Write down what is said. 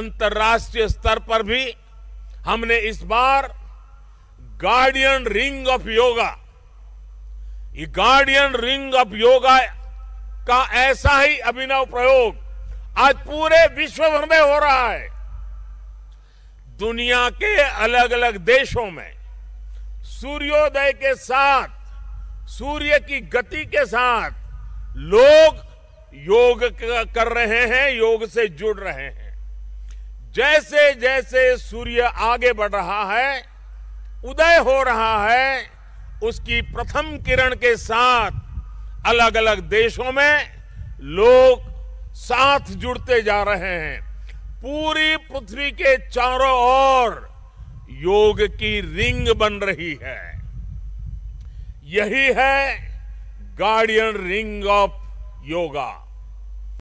अंतर्राष्ट्रीय स्तर पर भी हमने इस बार गार्डियन रिंग ऑफ योगा ये गार्डियन रिंग ऑफ योगा का ऐसा ही अभिनव प्रयोग आज पूरे विश्व भर में हो रहा है दुनिया के अलग अलग देशों में सूर्योदय के साथ सूर्य की गति के साथ लोग योग कर रहे हैं योग से जुड़ रहे हैं जैसे जैसे सूर्य आगे बढ़ रहा है उदय हो रहा है उसकी प्रथम किरण के साथ अलग अलग देशों में लोग साथ जुड़ते जा रहे हैं पूरी पृथ्वी के चारों ओर योग की रिंग बन रही है यही है गार्डियन रिंग ऑफ योगा